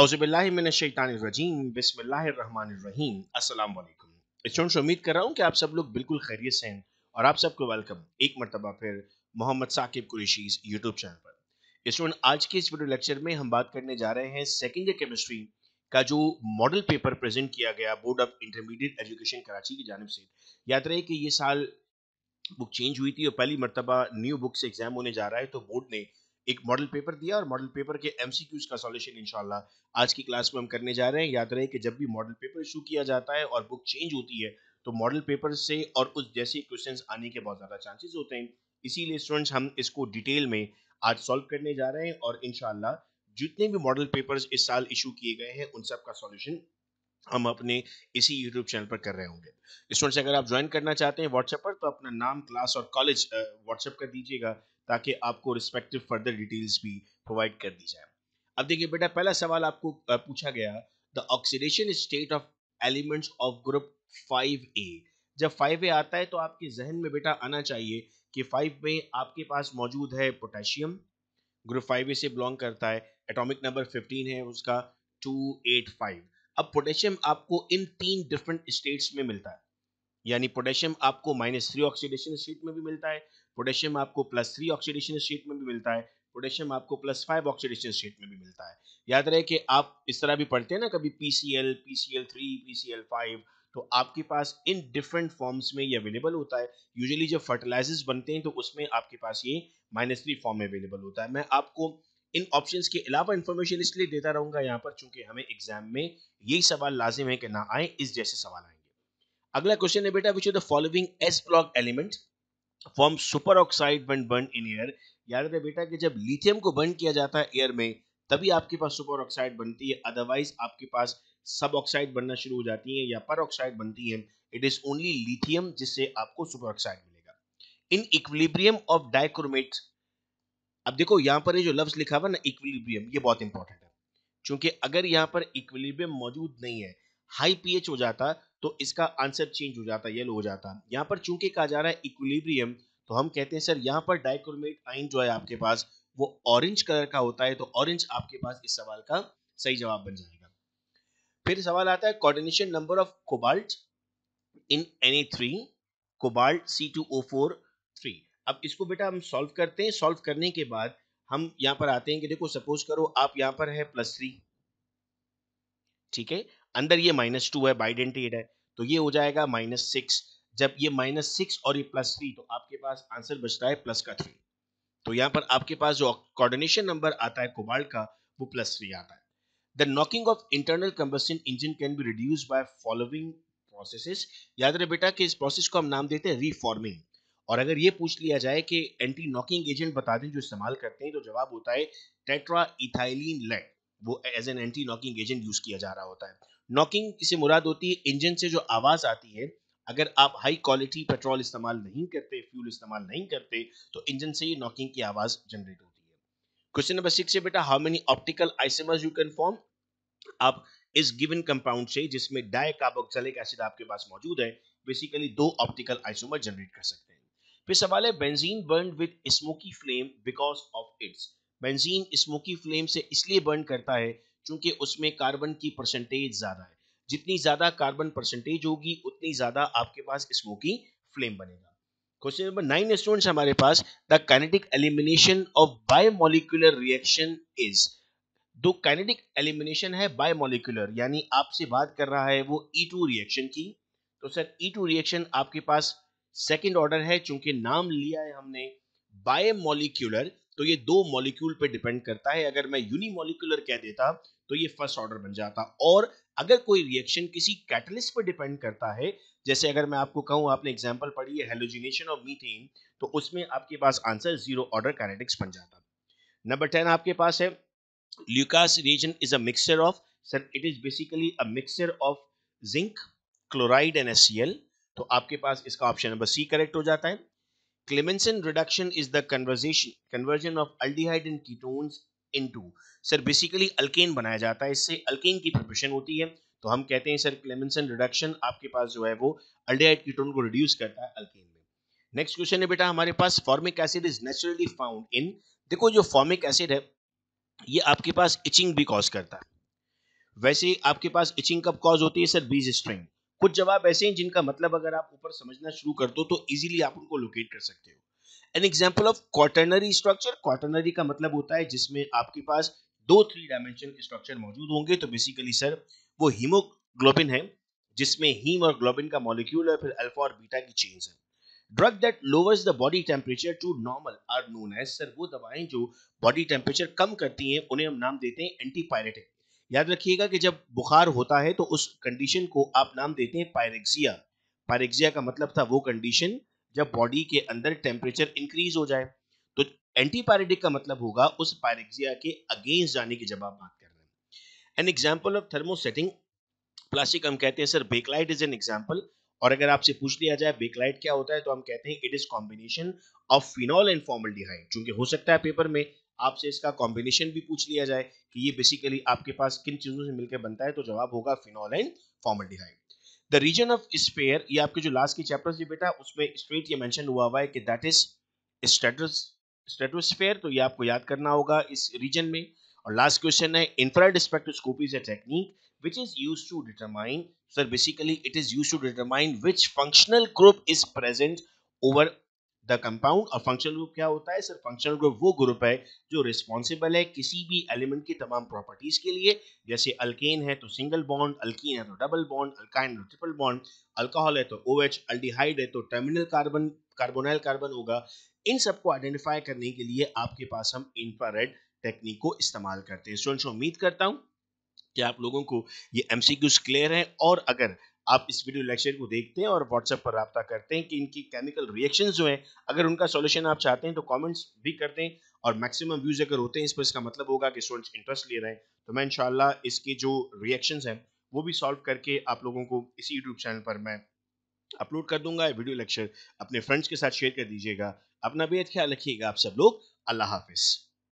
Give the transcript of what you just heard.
उम्मीद कर रहा हूँ कि आप सब लोग बिल्कुल खैरियत से हैं और आप सबको वेलकम एक मरतबा फिर मोहम्मद साकिब कुरेशी यूट्यूब चैनल पर स्टूडेंट आज के इस वीडियो लेक्चर में हम बात करने जा रहे हैं सेकेंड ईयर केमिस्ट्री का जो मॉडल पेपर प्रेजेंट किया गया board of intermediate education Karachi की जानब से याद रहे कि ये साल बुक चेंज हुई थी और पहली मरतबा न्यू बुक से एग्ज़ाम होने जा रहा है तो बोर्ड ने एक मॉडल पेपर दिया और मॉडल पेपर के एमसीक्यूज का सॉल्यूशन इंशाल्लाह आज की क्लास में हम करने जा रहे हैं याद रहे कि जब भी मॉडल पेपर इशू किया जाता है और बुक चेंज होती है तो मॉडल पेपर से और उस जैसे क्वेश्चंस आने के बहुत ज़्यादा चांसेस होते हैं इसीलिए स्टूडेंट्स हम इसको डिटेल में आज सॉल्व करने जा रहे हैं और इनशाला जितने भी मॉडल पेपर इस साल इशू किए गए हैं उन सब का हम अपने इसी यूट्यूब चैनल पर कर रहे होंगे स्टूडेंट्स अगर आप ज्वाइन करना चाहते हैं WhatsApp पर तो अपना नाम क्लास और कॉलेज WhatsApp कर दीजिएगा ताकि आपको रिस्पेक्टिव फर्दर डिटेल्स भी प्रोवाइड कर दी जाए अब देखिए बेटा पहला सवाल आपको पूछा गया the oxidation state of elements of group five A जब फाइव ए आता है तो आपके जहन में बेटा आना चाहिए कि फाइव में आपके पास मौजूद है पोटेशियम ग्रुप फाइव ए से बिलोंग करता है एटॉमिक नंबर फिफ्टीन है उसका टू एट फाइव अब पोटेशियम आपको इन तीन डिफरेंट स्टेट्स में मिलता है यानी पोटेशियम आपको माइनस थ्री ऑक्सीडेशन स्टेट में भी मिलता है पोटेशियम आपको प्लस थ्री ऑक्सीडेशन स्टेट में भी मिलता है पोटेशियम आपको प्लस फाइव ऑक्सीडेशन स्टेट में भी मिलता है याद रहे कि आप इस तरह भी पढ़ते हैं ना कभी P C L P C L three P C L five तो आपके पास इन डिफरेंट फॉर्म्स में ये अवेलेबल होता है यूजुअली जब फर्टिलाइजर्स बनते हैं तो उसमें आपके पास ये माइनस थ्री फॉर्म में अवेलेबल होता है मैं आपको इन ऑप्शंस के अलावा इन्फॉर्मेशन इसलिए देता रहूंगा यहाँ पर चूंकि हमें एग्जाम में यही सवाल लाजिम है कि ना आए इस जैसे सवाल आएंगे अगला क्वेश्चन है बेटा which the following S block element form super oxide when burn in air याद है बेटा कि जब लिथियम को बर्न किया जाता है एयर में तभी आपके पास सुपर ऑक्साइड बनती है अदरवाइज आपके पास सब ऑक्साइड बनना शुरू हो जाती है या पर ऑक्साइड बनती है इट इज ओनली लिथियम जिससे आपको सुपर ऑक्साइड मिलेगा इन इक्विलिब्रियम ऑफ डाइक्रोमेट अब देखो यहाँ पर ये जो लफ्ज़ लिखा हुआ ना इक्विलिब्रियम ये बहुत इंपॉर्टेंट है क्योंकि अगर यहाँ पर इक्विलिब्रियम मौजूद नहीं है हाई पीएच हो जाता तो इसका आंसर चेंज हो जाता येलो हो जाता यहाँ पर चूंकि कहा जा रहा है इक्विलिब्रियम तो हम कहते हैं सर यहाँ पर डाइक्रोमेट आइन जो है आपके पास वो ऑरेंज कलर का होता है तो ऑरेंज आपके पास इस सवाल का सही जवाब बन जाएगा फिर सवाल आता है coordination number of cobalt in any three cobalt C two O four three अब इसको बेटा हम सॉल्व करते हैं सॉल्व करने के बाद हम यहाँ पर आते हैं कि देखो सपोज करो आप यहाँ पर है प्लस थ्री ठीक है अंदर ये माइनस टू है बाइडेंटेड है तो ये हो जाएगा माइनस सिक्स जब ये माइनस सिक्स और ये प्लस थ्री तो आपके पास आंसर बचता है प्लस का थ्री तो यहाँ पर आपके पास जो कोऑर्डिनेशन नंबर आता है कोबाल्ट का वो प्लस थ्री आता है the knocking of internal combustion engine can be reduce by following processes याद रहे बेटा कि इस प्रोसेस को हम नाम देते हैं रिफॉर्मिंग और अगर ये पूछ लिया जाए कि एंटी नॉकिंग एजेंट बता दें जो इस्तेमाल करते हैं तो जवाब होता है टेट्रा इथाइलिन लेड वो as an anti knocking agent use किया जा रहा होता है नॉकिंग इसे मुराद होती है इंजन से जो आवाज़ आती है अगर आप हाई क्वालिटी पेट्रोल इस्तेमाल नहीं करते फ्यूल इस्तेमाल नहीं करते तो इंजन से ये नॉकिंग की आवाज़ जनरेट होती है क्वेश्चन नंबर सिक्स है बेटा how many optical isomers you can form आप इस गिवन कंपाउंड से जिसमें डाई एसिड आपके पास मौजूद है बेसिकली दो ऑप्टिकल आइसोमर जनरेट कर सकते हैं फिर सवाल है benzene burn with smoky flame because of its benzene smoky flame से इसलिए बर्न करता है क्योंकि उसमें कार्बन की परसेंटेज ज़्यादा है जितनी ज़्यादा कार्बन परसेंटेज होगी उतनी ज़्यादा आपके पास स्मोकी फ्लेम बनेगा क्वेश्चन नंबर नाइन स्टूडेंट्स हमारे पास the kinetic elimination of biomolecular reaction is दो कैनेटिक एलिमिनेशन है बायोमोलिकुलर यानी आपसे बात कर रहा है वो ई e रिएक्शन की तो सर ई रिएक्शन आपके पास सेकेंड ऑर्डर है चूंकि नाम लिया है हमने बायोमोलिक्यूलर तो ये दो मॉलिक्यूल पे डिपेंड करता है अगर मैं यूनिमोलिकुलर कह देता तो ये फर्स्ट ऑर्डर बन जाता और अगर कोई रिएक्शन किसी कैटलिस्ट पर डिपेंड करता है जैसे अगर मैं आपको कहूं आपने एग्जांपल पढ़ी है हेलोजिनेशन ऑफ मीथेन तो उसमें आपके पास आंसर जीरो ऑर्डर कैनेटिक्स बन जाता नंबर टेन आपके पास है Lucas reagent is a of sir it is basically a of zinc chloride N S तो आपके पास इसका ऑप्शन नंबर सी करेक्ट हो जाता है Clemmensen reduction is the conversation conversion of aldehyde and ketones into sir basically alkane बनाया जाता है इससे अल्केन की प्रिपरेशन होती है तो हम कहते हैं सर क्लेमेंसन रिडक्शन आपके पास जो है वो अल्डिहाइड कीटोन को रिड्यूस करता है अल्केन में नेक्स्ट क्वेश्चन है बेटा हमारे पास formic acid is naturally found in देखो जो फॉर्मिक एसिड है ये आपके पास इचिंग भी कॉज करता है वैसे आपके पास इचिंग कब कॉज होती है सर बीज स्ट्रिंग कुछ जवाब ऐसे हैं जिनका मतलब अगर आप ऊपर समझना शुरू कर दो तो इजीली आप उनको लोकेट कर सकते हो an example of quaternary structure quaternary का मतलब होता है जिसमें आपके पास दो थ्री डायमेंशन स्ट्रक्चर मौजूद होंगे तो बेसिकली सर वो हीमोग्लोबिन है जिसमें हीम और ग्लोबिन का मॉलिक्यूल है फिर अल्फा और बीटा की चेन्स है drug that lowers the body temperature to normal are known as sir वो दवाएं जो बॉडी टेम्परेचर कम करती हैं उन्हें हम नाम देते हैं एंटीपायरेटिक याद रखिएगा कि जब बुखार होता है तो उस कंडीशन को आप नाम देते हैं पायरेक्सिया पायरेक्सिया का मतलब था वो कंडीशन जब बॉडी के अंदर टेम्परेचर इंक्रीज हो जाए तो एंटीपायरेटिक का मतलब होगा उस पायरेक्सिया के अगेंस्ट जाने की जब आप बात कर रहे हैं an example of thermosetting plastic हम कहते हैं sir bakelite is an example और अगर आपसे पूछ लिया जाए बेकलाइट क्या होता है तो हम कहते हैं it is combination of phenol and formaldehyde चूंकि हो सकता है पेपर में आपसे इसका कॉम्बिनेशन भी पूछ लिया जाए कि ये बेसिकली आपके पास किन चीज़ों से मिलकर बनता है तो जवाब होगा phenol and formal the reason of spare ये आपके जो लास्ट के चैप्टर ये बेटा उसमें स्ट्रेट ये मैंशन हुआ हुआ है कि दैट इज स्टेटस स्टेटोस्फेयर तो ये आपको याद करना होगा इस रीजन में और लास्ट क्वेश्चन है infrared spectroscopy is a technique which is use to determine sir basically it is use to determine which functional group is present over the compound और फंक्शनल ग्रुप क्या होता है सर फंक्शनल ग्रुप वो group है जो responsible है किसी भी एलिमेंट की तमाम प्रॉपर्टीज के लिए जैसे अल्केन है तो सिंगल बॉन्ड अल्कीन है तो डबल बॉन्ड अल्काइन तो ट्रिपल बॉन्ड अल्कोहल है तो ओ एच अल्डिहाइड है तो टर्मिनल कार्बन कार्बोनाइल कार्बन होगा इन सबको आइडेंटिफाई करने के लिए आपके पास हम इंफ्रारेड टेक्निक को इस्तेमाल करते हैं स्टूडेंट्स उम्मीद करता हूँ कि आप लोगों को ये एम क्लियर है और अगर आप इस वीडियो लेक्चर को देखते हैं और व्हाट्सएप पर रबता करते हैं कि इनकी केमिकल रिएक्शन जो है अगर उनका सोल्यूशन आप चाहते हैं तो कॉमेंट्स भी कर दें और मैक्सिमम व्यूज अगर होते हैं इस पर इसका मतलब होगा कि स्टूडेंट्स इंटरेस्ट ले रहे हैं तो मैं इनशाला इसके जो रिएक्शन हैं वो भी सॉल्व करके आप लोगों को इसी यूट्यूब चैनल पर मैं अपलोड कर दूंगा वीडियो लेक्चर अपने फ्रेंड्स के साथ शेयर कर दीजिएगा अपना बेहद ख्याल रखिएगा आप सब लोग अल्लाह हाफिज़